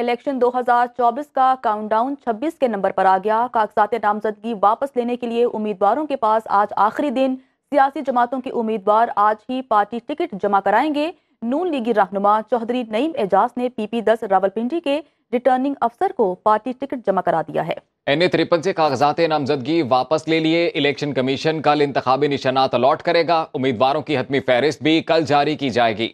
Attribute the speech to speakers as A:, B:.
A: election 2024 का countdown 26 के number पर आ गया कागजात नामजदगी वापस लेने के लिए उम्मीदवारों के पास आज आखिरी दिन सियासी जमातों के उम्मीदवार आज ही पार्टी टिकट जमा कराएंगे नून लीगी रहनुमा चौधरी नईम एजाज ने पीपी दस रावलपिंडी के रिटर्निंग अफसर को पार्टी टिकट जमा करा दिया है
B: एन ए तिरपन से कागजात नामजदगी वापस ले लिए इलेक्शन कमीशन कल इंतबी निशानात अलॉट करेगा उम्मीदवारों की हतमी फहरिस्त भी कल जारी की जाएगी